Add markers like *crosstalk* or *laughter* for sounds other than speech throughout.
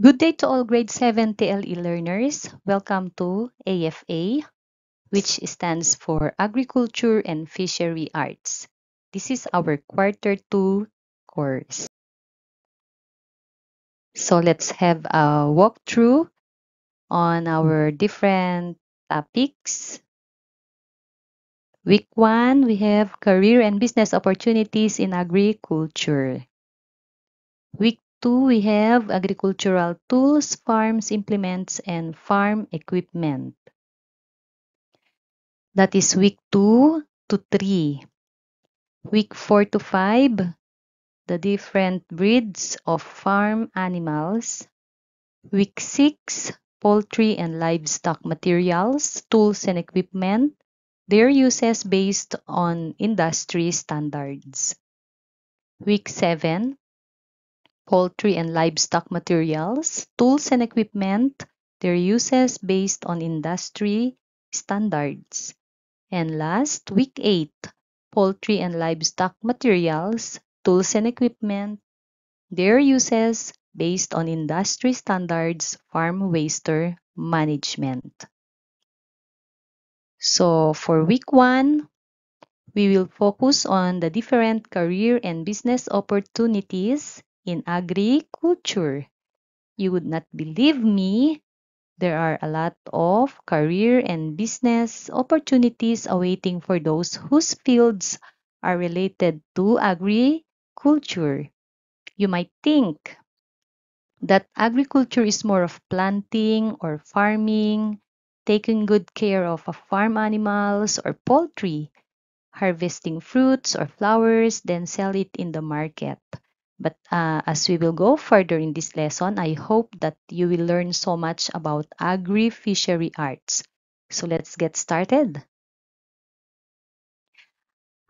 Good day to all grade 7 TLE learners. Welcome to AFA, which stands for Agriculture and Fishery Arts. This is our quarter 2 course. So let's have a walkthrough on our different topics. Week 1, we have career and business opportunities in agriculture. Week Two, we have agricultural tools, farms implements, and farm equipment. That is week 2 to 3. Week 4 to 5, the different breeds of farm animals. Week 6, poultry and livestock materials, tools and equipment, their uses based on industry standards. Week 7, poultry and livestock materials, tools and equipment, their uses based on industry standards. And last, week 8, poultry and livestock materials, tools and equipment, their uses based on industry standards, farm waster management. So for week 1, we will focus on the different career and business opportunities in agriculture. You would not believe me, there are a lot of career and business opportunities awaiting for those whose fields are related to agriculture. You might think that agriculture is more of planting or farming, taking good care of farm animals or poultry, harvesting fruits or flowers, then sell it in the market. But uh, as we will go further in this lesson, I hope that you will learn so much about agri-fishery arts. So let's get started.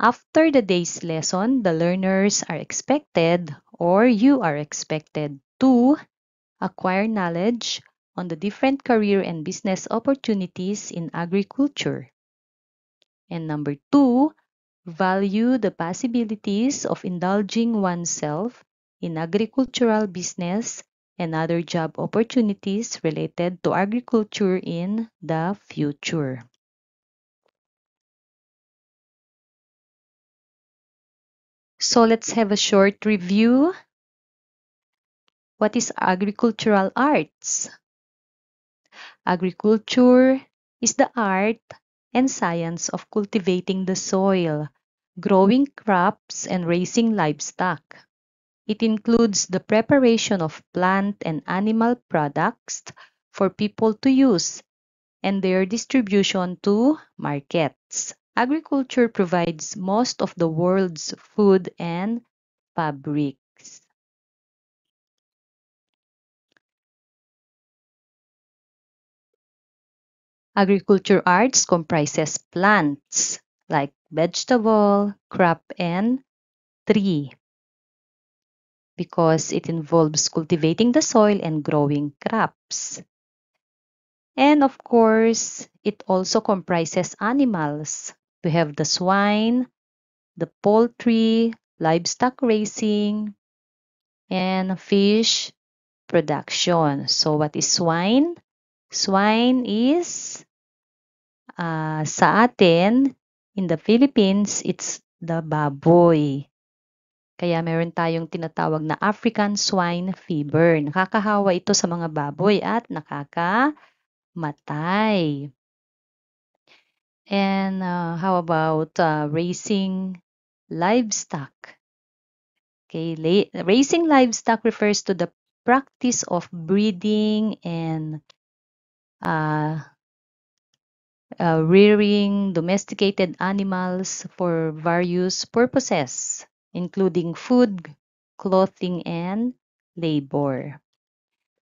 After the day's lesson, the learners are expected or you are expected to acquire knowledge on the different career and business opportunities in agriculture. And number two, Value the possibilities of indulging oneself in agricultural business and other job opportunities related to agriculture in the future. So let's have a short review. What is agricultural arts? Agriculture is the art and science of cultivating the soil, growing crops, and raising livestock. It includes the preparation of plant and animal products for people to use and their distribution to markets. Agriculture provides most of the world's food and fabric. Agriculture arts comprises plants like vegetable, crop, and tree because it involves cultivating the soil and growing crops. And of course, it also comprises animals. We have the swine, the poultry, livestock raising, and fish production. So what is swine? Swine is uh, sa atin, in the Philippines, it's the baboy. Kaya meron tayong tinatawag na African swine fever. Nakakahawa ito sa mga baboy at nakakamatay. And uh, how about uh, raising livestock? Okay, raising livestock refers to the practice of breeding and uh, uh, rearing domesticated animals for various purposes, including food, clothing, and labor.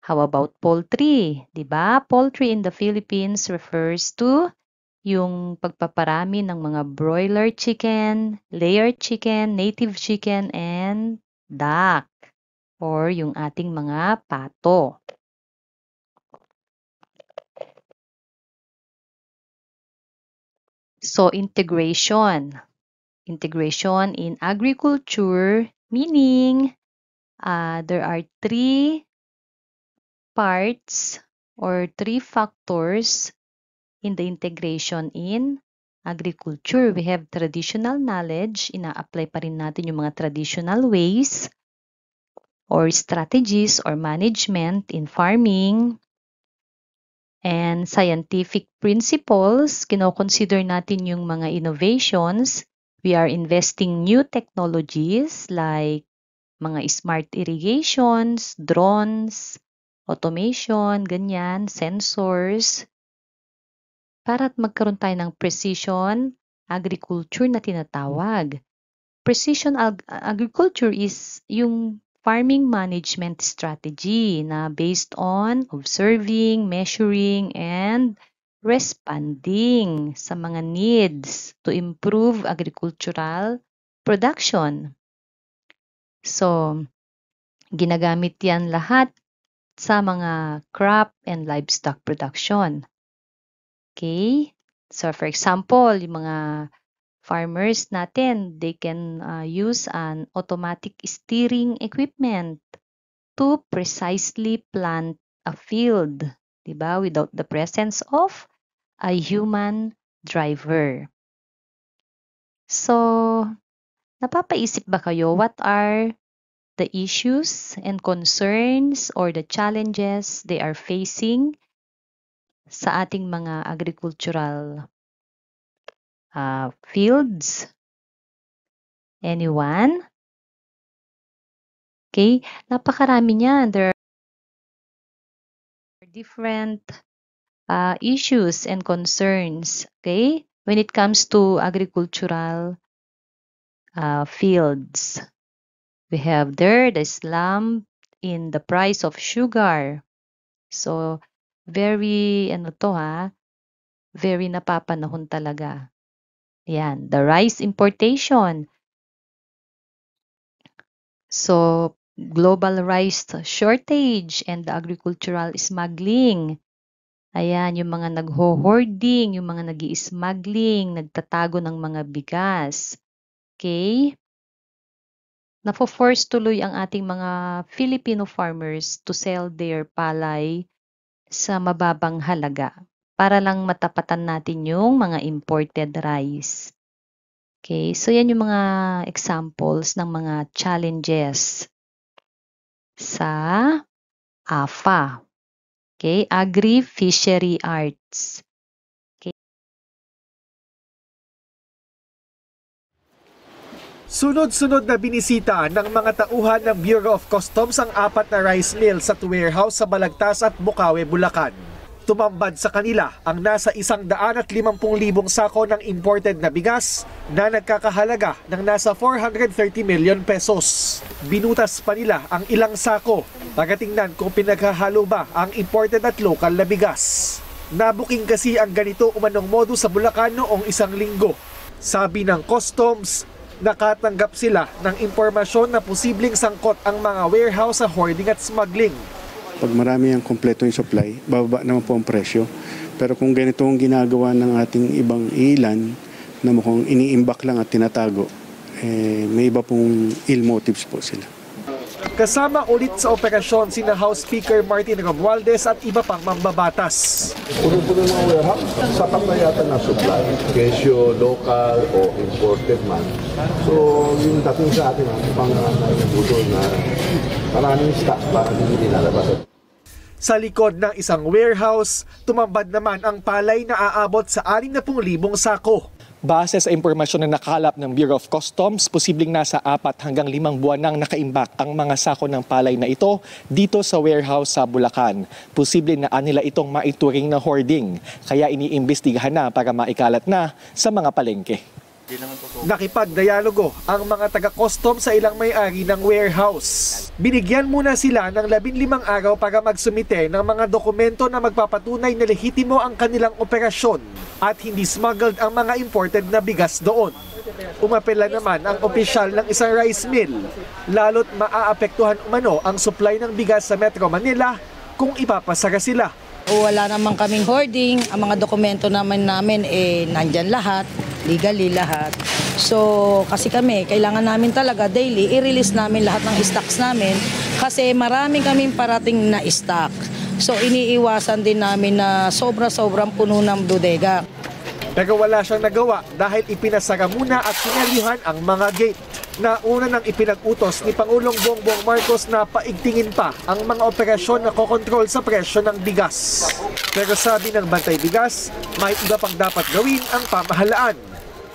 How about poultry? Diba? Poultry in the Philippines refers to yung pagpaparami ng mga broiler chicken, layer chicken, native chicken, and duck or yung ating mga pato. So, integration. Integration in agriculture, meaning uh, there are three parts or three factors in the integration in agriculture. We have traditional knowledge. Ina-apply pa rin natin yung mga traditional ways or strategies or management in farming and scientific principles, kinoconsider natin yung mga innovations. We are investing new technologies like mga smart irrigations, drones, automation, ganyan, sensors. Para at magkaroon tayo ng precision agriculture na tinatawag. Precision ag- agriculture is yung farming management strategy na based on observing, measuring, and responding sa mga needs to improve agricultural production. So, ginagamit yan lahat sa mga crop and livestock production. Okay? So, for example, yung mga farmers natin, they can uh, use an automatic steering equipment to precisely plant a field, diba? without the presence of a human driver. So, napapaisip ba kayo what are the issues and concerns or the challenges they are facing sa ating mga agricultural uh, fields? Anyone? Okay, napakarami niya. There are different uh, issues and concerns, okay, when it comes to agricultural uh, fields. We have there the slump in the price of sugar. So, very, ano to ha, very napapanahon talaga. Ayan, the rice importation. So, global rice shortage and the agricultural smuggling. Ayan, yung mga nagho-hoarding, yung mga nag smuggling nagtatago ng mga bigas. Okay? Nafo-force tuloy ang ating mga Filipino farmers to sell their palay sa mababang halaga para lang matapatan natin yung mga imported rice. Okay, so yan yung mga examples ng mga challenges sa AFA. Okay, Agri-Fishery Arts. Okay. Sunod-sunod na binisita ng mga tauhan ng Bureau of Customs ang apat na rice mill sa warehouse sa Balagtas at Bukawe, Bulacan. Tumambad sa kanila ang nasa 150,000 sako ng imported na bigas na nagkakahalaga ng nasa 430 million pesos. Binutas pa nila ang ilang sako pagatingnan kung pinaghahalo ba ang imported at local na bigas. Nabuking kasi ang ganito umanong modo sa Bulacan noong isang linggo. Sabi ng customs, nakatanggap sila ng impormasyon na posibleng sangkot ang mga warehouse sa hoarding at smuggling. Pag marami ang kompleto yung supply, bababa naman po ang presyo. Pero kung ganito ang ginagawa ng ating ibang ilan, na mukhang iniimbak lang at tinatago, eh, may iba pong ill motives po sila. Kasama ulit sa operasyon sina House Speaker Martin Romualdez at iba pang mambabatas. Puno-puno ng warehouse, sapat na yata na supply, kesyo local o imported man. So yung dating sa atin, pang uh, na, na maraming stock para hindi nilalabas. Sa likod ng isang warehouse, tumambad naman ang palay na aabot sa 60,000 sako. Base sa impormasyon na nakalap ng Bureau of Customs, posibleng nasa 4 hanggang 5 buwan nang nakaimbak ang mga sako ng palay na ito dito sa warehouse sa Bulacan. Posible na anila itong maituring na hoarding, kaya iniimbestigahan na para maikalat na sa mga palengke. Di naman po Nakipagdialogo ang mga taga-custom sa ilang may-ari ng warehouse. Binigyan muna sila ng 15 araw para magsumite ng mga dokumento na magpapatunay na lehitimo ang kanilang operasyon at hindi smuggled ang mga imported na bigas doon. Umapela naman ang opisyal ng isang rice mill, lalo't maaapektuhan umano ang supply ng bigas sa Metro Manila kung ipapasaga sila. O wala naman kaming hoarding. Ang mga dokumento naman namin, eh, nandyan lahat. Legally lahat. So, kasi kami, kailangan namin talaga daily, i-release namin lahat ng stocks namin kasi marami kaming parating na stock. So, iniiwasan din namin na sobra-sobrang puno ng bodega. Nagawala siyang nagawa dahil ipinasaga muna at sinalihan ang mga gate na una nang ipinag-utos ni Pangulong Bongbong Marcos na paigtingin pa ang mga operasyon na kokontrol sa presyo ng bigas. Pero sabi ng Bantay Bigas, may iba pang dapat gawin ang pamahalaan.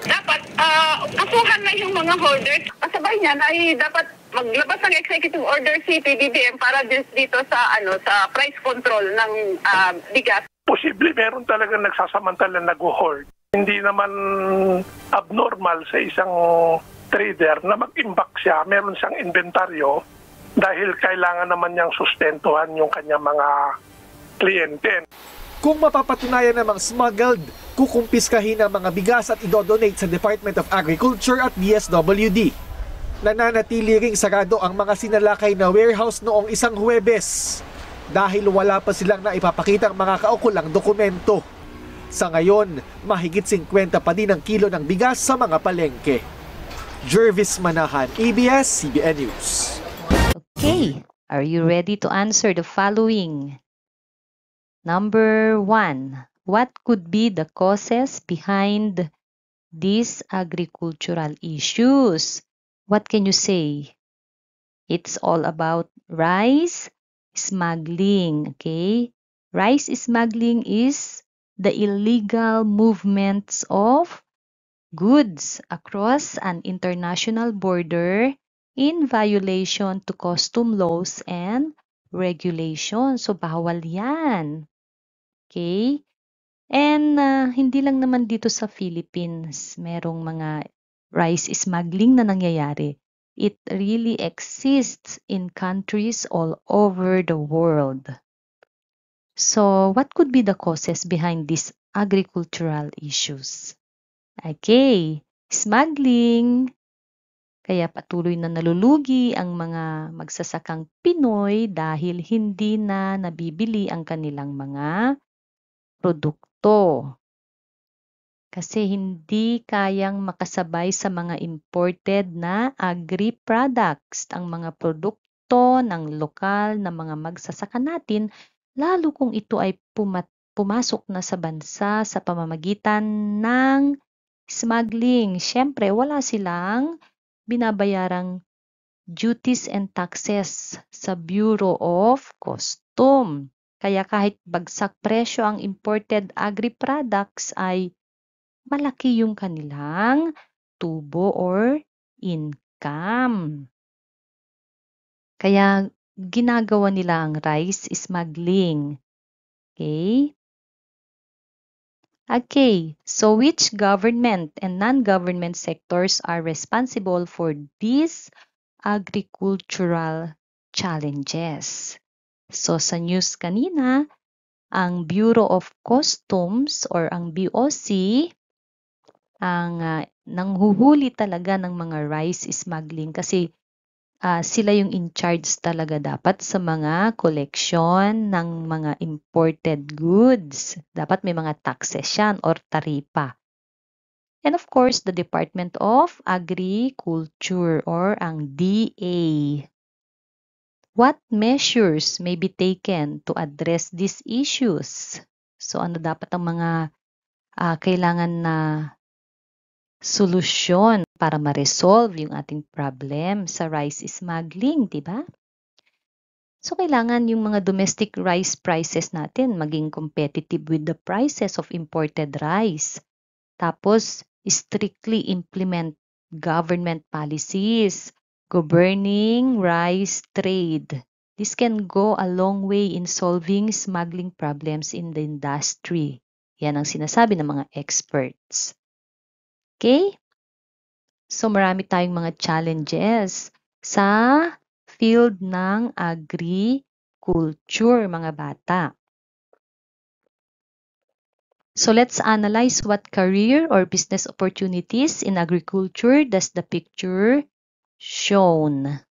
Dapat uh, ah, asuhan na yung mga holders. Kasabay niyan ay dapat maglabas ng executive order si PBBM para dito sa ano sa price control ng uh, bigas. Posible meron talaga nagsasamantala nag-hoard. Hindi naman abnormal sa isang trader na mag-imbak siya, meron siyang inventaryo dahil kailangan naman niyang sustentuhan yung kanya mga kliyente. Kung mapapatunayan namang smuggled, kukumpiskahin ang mga bigas at idodonate sa Department of Agriculture at DSWD. Nananatili ring sarado ang mga sinalakay na warehouse noong isang Huwebes dahil wala pa silang ang mga kaukulang dokumento. Sa ngayon, mahigit 50 pa din ang kilo ng bigas sa mga palengke. Jervis Manahan, ABS-CBN News. Okay, are you ready to answer the following? Number one, what could be the causes behind these agricultural issues? What can you say? It's all about rice smuggling, okay? Rice smuggling is the illegal movements of goods across an international border in violation to custom laws and regulations. So, bawal yan. Okay? And uh, hindi lang naman dito sa Philippines merong mga rice smuggling na nangyayari. It really exists in countries all over the world. So, what could be the causes behind these agricultural issues? Okay, smuggling. Kaya patuloy na nalulugi ang mga magsasakang Pinoy dahil hindi na nabibili ang kanilang mga produkto. Kasi hindi kayang makasabay sa mga imported na agri-products ang mga produkto ng lokal na mga magsasaka natin lalo kung ito ay pumat pumasok na sa bansa sa pamamagitan ng smuggling. Siyempre, wala silang binabayarang duties and taxes sa Bureau of Custom. Kaya kahit bagsak presyo ang imported agri-products ay malaki yung kanilang tubo or income. Kaya ginagawa nila ang rice smuggling. Okay? Okay, so which government and non-government sectors are responsible for these agricultural challenges? So sa news kanina, ang Bureau of Customs or ang BOC ang uh, nanghuhuli talaga ng mga rice smuggling kasi uh, sila yung in charge talaga dapat sa mga collection ng mga imported goods. Dapat may mga taxes yan or taripa. And of course, the Department of Agriculture or ang DA. What measures may be taken to address these issues? So ano dapat ang mga uh, kailangan na solusyon para ma-resolve yung ating problem sa rice smuggling, di ba? So, kailangan yung mga domestic rice prices natin maging competitive with the prices of imported rice. Tapos, strictly implement government policies governing rice trade. This can go a long way in solving smuggling problems in the industry. Yan ang sinasabi ng mga experts. Okay? So marami tayong mga challenges sa field ng agriculture, mga bata. So let's analyze what career or business opportunities in agriculture does the picture shown.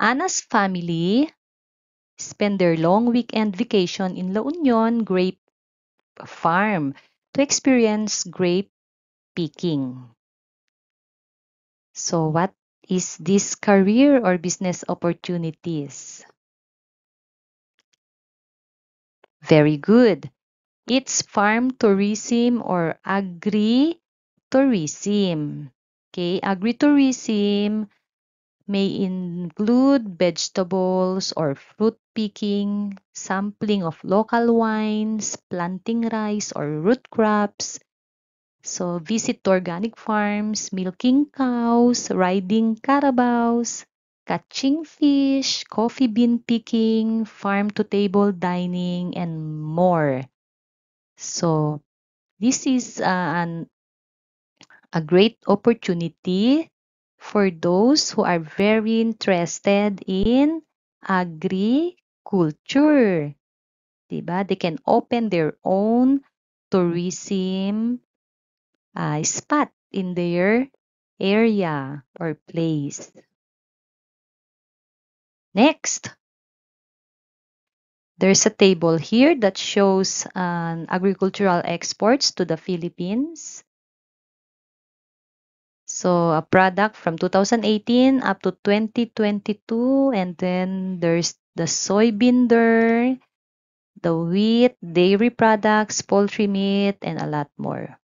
Anna's family spend their long weekend vacation in La Union Grape Farm to experience grape picking. So what is this career or business opportunities? Very good. It's farm tourism or agri-tourism. Okay, agritourism. tourism may include vegetables or fruit picking, sampling of local wines, planting rice or root crops. So visit organic farms, milking cows, riding carabaos, catching fish, coffee bean picking, farm to table dining, and more. So this is uh, an, a great opportunity for those who are very interested in agriculture. Diba? They can open their own tourism uh, spot in their area or place. Next, there's a table here that shows um, agricultural exports to the Philippines. So, a product from 2018 up to 2022. And then there's the soybean dirt, the wheat, dairy products, poultry meat, and a lot more.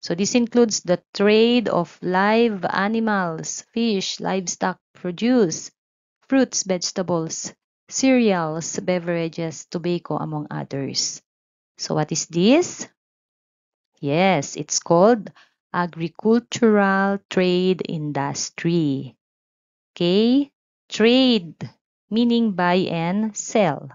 So, this includes the trade of live animals, fish, livestock, produce, fruits, vegetables, cereals, beverages, tobacco, among others. So, what is this? Yes, it's called agricultural trade industry. Okay? Trade, meaning buy and sell.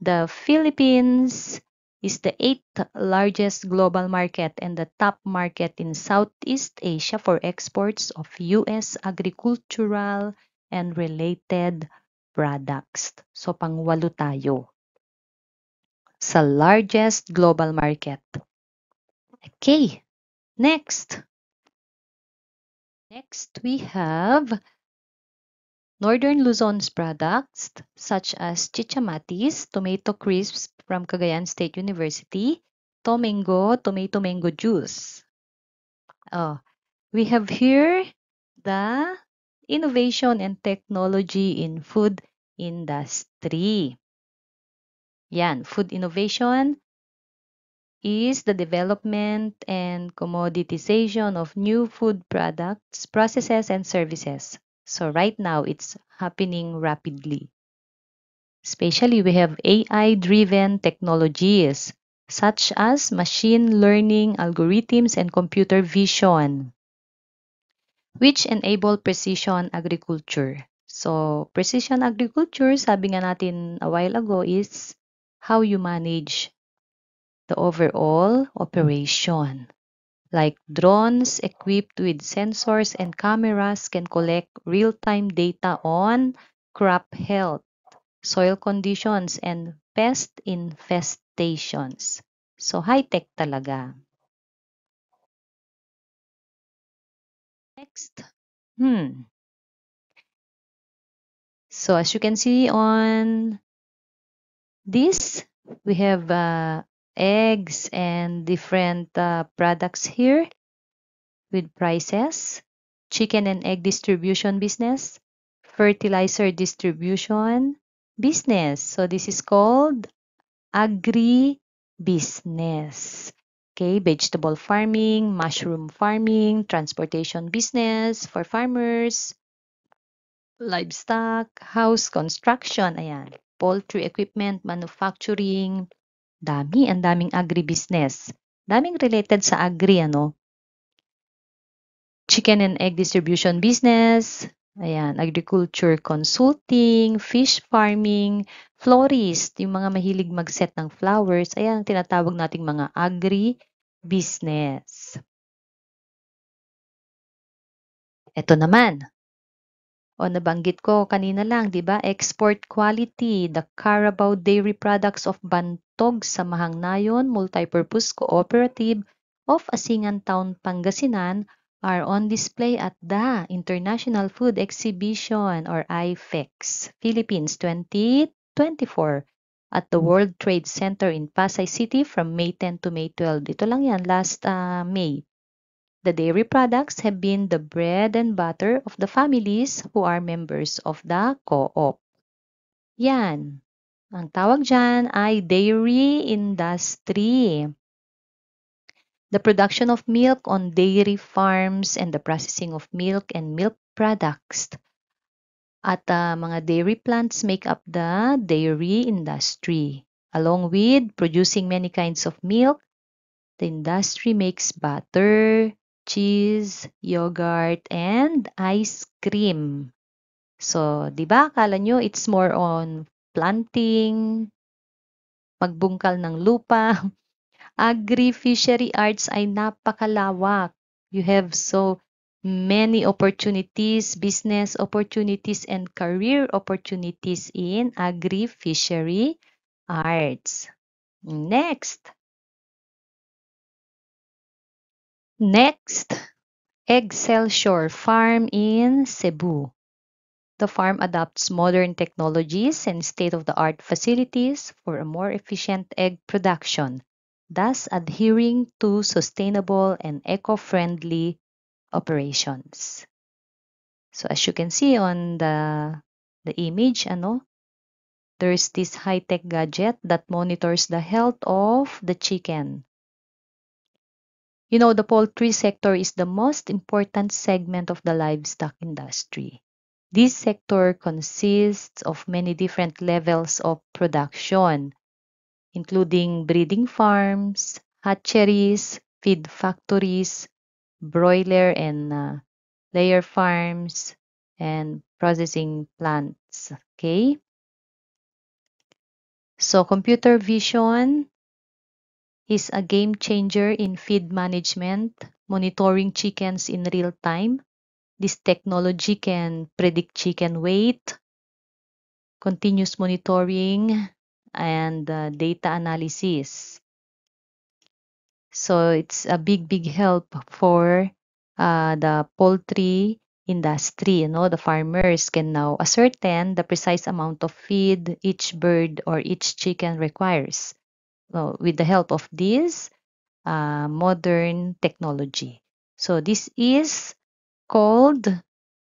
The Philippines is the eighth largest global market and the top market in Southeast Asia for exports of U.S. agricultural and related products. So, pangwalo tayo sa largest global market. Okay, next. Next, we have Northern Luzon's products such as chichamatis, tomato crisps from Cagayan State University, tomango, tomato mango juice. Oh, we have here the innovation and technology in food industry. Yan, food innovation is the development and commoditization of new food products, processes, and services. So right now, it's happening rapidly. Especially, we have AI-driven technologies such as machine learning algorithms and computer vision, which enable precision agriculture. So, precision agriculture, sabi nga natin a while ago, is how you manage the overall operation. Like drones equipped with sensors and cameras can collect real-time data on crop health, soil conditions, and pest infestations. So, high-tech talaga. Next. Hmm. So, as you can see on this, we have uh, eggs and different uh, products here with prices, chicken and egg distribution business, fertilizer distribution business. So this is called agri business. Okay, vegetable farming, mushroom farming, transportation business for farmers, livestock, house construction, ayan, poultry equipment, manufacturing, Dami, ang daming agribusiness. Daming related sa agri, ano? Chicken and egg distribution business, ayan, agriculture consulting, fish farming, florist, yung mga mahilig mag-set ng flowers, ayan, ang tinatawag nating mga agri-business. Ito naman, o nabanggit ko kanina lang, 'di ba? Export quality, the Carabao dairy products of Bantog sa Mahangnayon Multipurpose Cooperative of Asingan Town, Pangasinan are on display at the International Food Exhibition or IFEX Philippines 2024 at the World Trade Center in Pasay City from May 10 to May 12. Ito lang yan, last uh, May. The dairy products have been the bread and butter of the families who are members of the co-op. Yan. Ang tawag dyan ay dairy industry. The production of milk on dairy farms and the processing of milk and milk products. At uh, mga dairy plants make up the dairy industry. Along with producing many kinds of milk, the industry makes butter, cheese, yogurt, and ice cream. So, 'di ba? Akala nyo it's more on planting, magbungkal ng lupa. *laughs* Agri-fishery arts ay napakalawak. You have so many opportunities, business opportunities, and career opportunities in agri-fishery arts. Next, Next, Excelsior Farm in Cebu. The farm adopts modern technologies and state-of-the-art facilities for a more efficient egg production, thus adhering to sustainable and eco-friendly operations. So as you can see on the, the image, ano, there's this high-tech gadget that monitors the health of the chicken. You know, the poultry sector is the most important segment of the livestock industry. This sector consists of many different levels of production, including breeding farms, hatcheries, feed factories, broiler and uh, layer farms, and processing plants. Okay? So, computer vision is a game changer in feed management, monitoring chickens in real time. This technology can predict chicken weight, continuous monitoring, and uh, data analysis. So it's a big, big help for uh, the poultry industry. You know, the farmers can now ascertain the precise amount of feed each bird or each chicken requires. with the help of this uh, modern technology. So this is called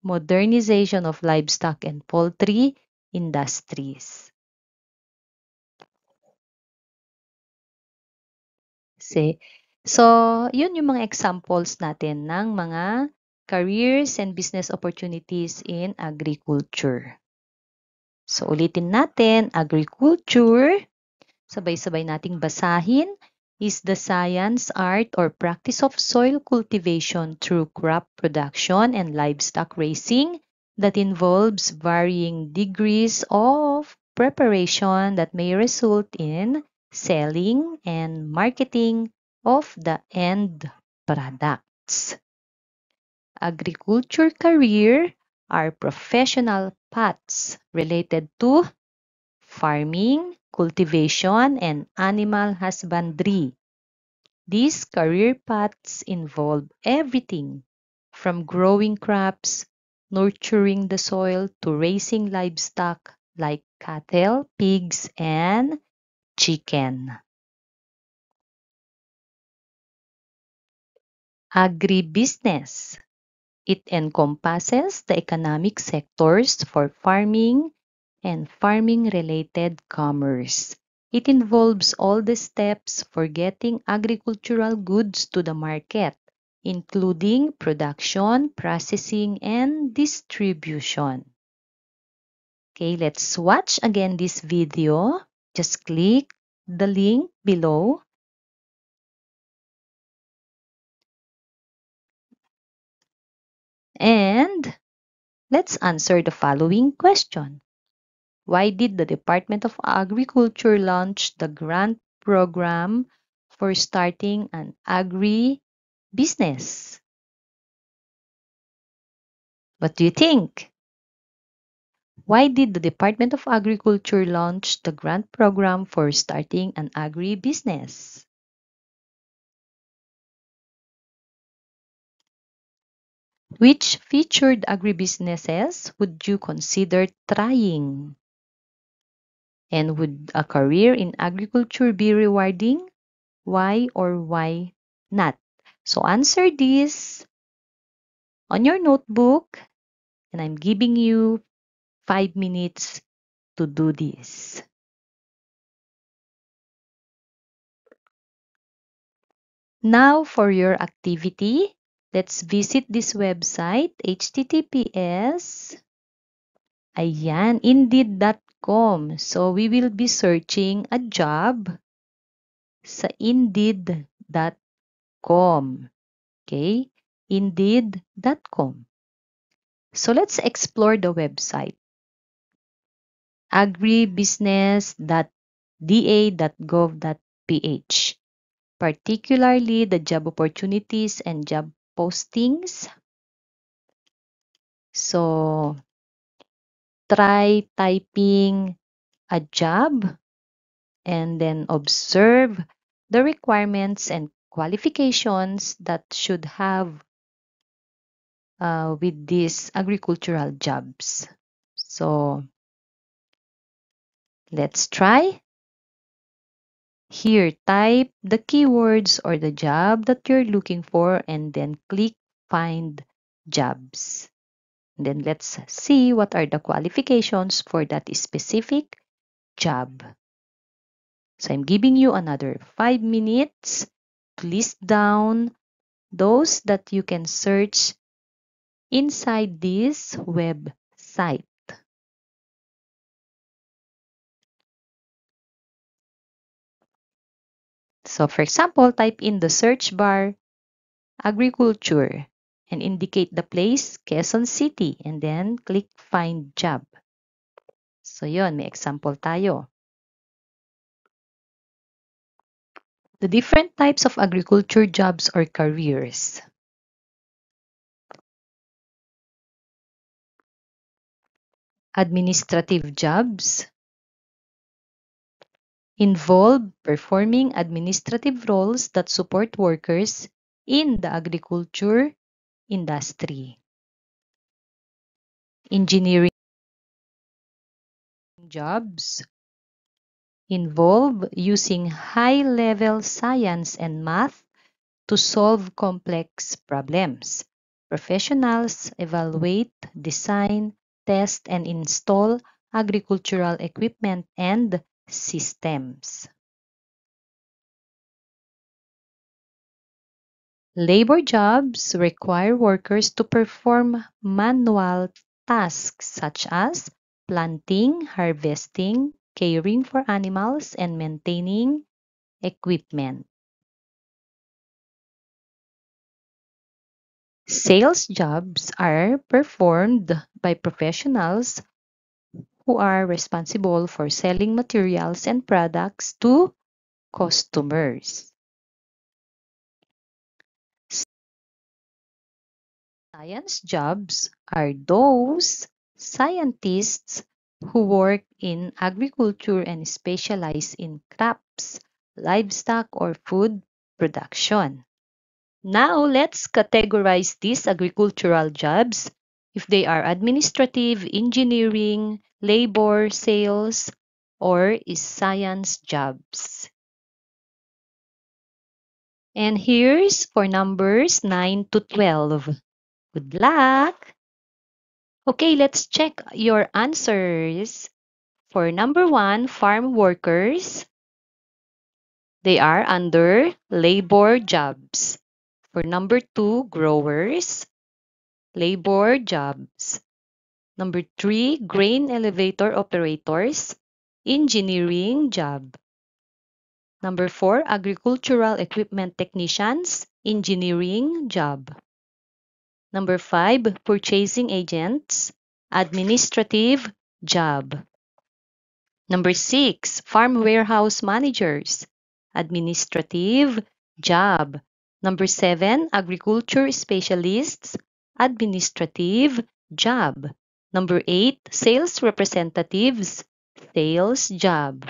modernization of livestock and poultry industries. See? so, yun yung mga examples natin ng mga careers and business opportunities in agriculture. So, ulitin natin, agriculture sabay-sabay nating basahin, is the science, art, or practice of soil cultivation through crop production and livestock raising that involves varying degrees of preparation that may result in selling and marketing of the end products. Agriculture career are professional paths related to farming, cultivation, and animal husbandry. These career paths involve everything from growing crops, nurturing the soil, to raising livestock like cattle, pigs, and chicken. Agribusiness. It encompasses the economic sectors for farming, and farming-related commerce. It involves all the steps for getting agricultural goods to the market, including production, processing, and distribution. Okay, let's watch again this video. Just click the link below. And let's answer the following question. Why did the Department of Agriculture launch the grant program for starting an agri business? What do you think? Why did the Department of Agriculture launch the grant program for starting an agri business? Which featured agribusinesses would you consider trying? And would a career in agriculture be rewarding? Why or why not? So answer this on your notebook and I'm giving you five minutes to do this. Now for your activity, let's visit this website, https, ayan, indeed.com com. So we will be searching a job sa indeed.com. Okay? Indeed.com. So let's explore the website. agribusiness.da.gov.ph particularly the job opportunities and job postings. So try typing a job and then observe the requirements and qualifications that should have uh, with these agricultural jobs. So let's try. Here, type the keywords or the job that you're looking for and then click Find Jobs. Then let's see what are the qualifications for that specific job. So I'm giving you another 5 minutes to list down those that you can search inside this website. So for example, type in the search bar agriculture and indicate the place, Quezon City, and then click Find Job. So yon, may example tayo. The different types of agriculture jobs or careers. Administrative jobs involve performing administrative roles that support workers in the agriculture industry. Engineering jobs involve using high-level science and math to solve complex problems. Professionals evaluate, design, test, and install agricultural equipment and systems. Labor jobs require workers to perform manual tasks such as planting, harvesting, caring for animals, and maintaining equipment. Sales jobs are performed by professionals who are responsible for selling materials and products to customers. Science jobs are those scientists who work in agriculture and specialize in crops, livestock, or food production. Now, let's categorize these agricultural jobs if they are administrative, engineering, labor, sales, or is science jobs. And here's for numbers 9 to 12. Good luck! Okay, let's check your answers. For number one, farm workers, they are under labor jobs. For number two, growers, labor jobs. Number three, grain elevator operators, engineering job. Number four, agricultural equipment technicians, engineering job. Number five, purchasing agents, administrative job. Number six, farm warehouse managers, administrative job. Number seven, agriculture specialists, administrative job. Number eight, sales representatives, sales job.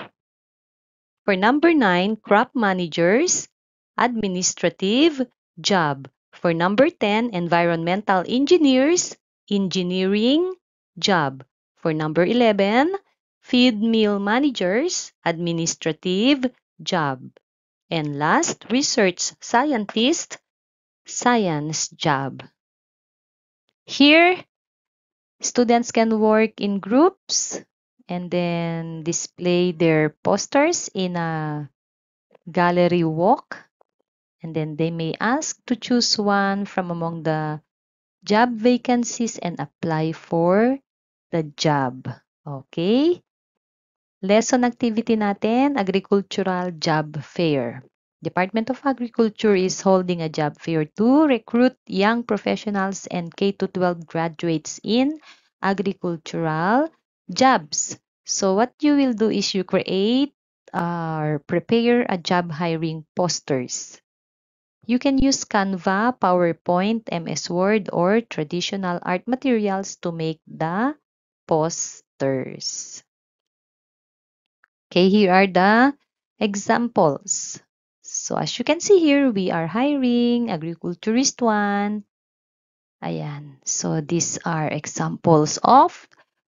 For number nine, crop managers, administrative job. For number ten, environmental engineers, engineering, job. For number eleven, feed mill managers, administrative, job. And last, research scientist, science job. Here, students can work in groups and then display their posters in a gallery walk and then they may ask to choose one from among the job vacancies and apply for the job. Okay? Lesson activity natin, Agricultural Job Fair. Department of Agriculture is holding a job fair to recruit young professionals and K-12 graduates in agricultural jobs. So what you will do is you create or prepare a job hiring posters. You can use Canva, PowerPoint, MS Word, or traditional art materials to make the posters. Okay, here are the examples. So as you can see here, we are hiring agriculturist one. Ayan. So these are examples of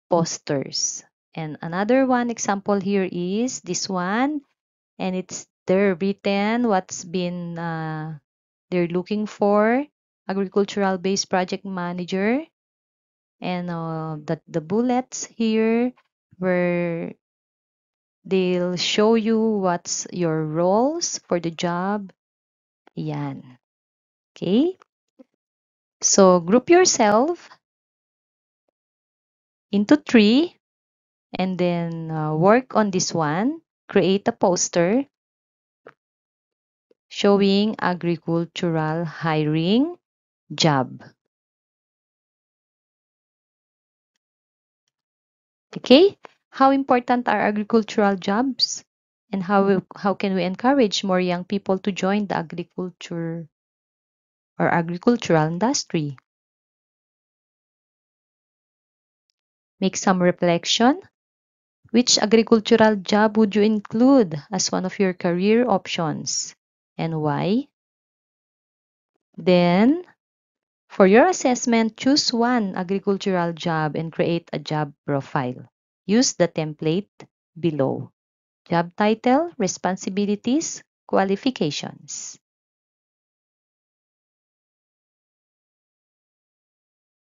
posters. And another one example here is this one. And it's they're written, what's been uh, they're looking for, agricultural based project manager, and uh, that the bullets here where they'll show you what's your roles for the job. Yan. Okay. So group yourself into three and then uh, work on this one. Create a poster showing agricultural hiring job. Okay, how important are agricultural jobs and how, how can we encourage more young people to join the agriculture or agricultural industry? Make some reflection. Which agricultural job would you include as one of your career options? and Y. Then, for your assessment, choose one agricultural job and create a job profile. Use the template below. Job title, responsibilities, qualifications.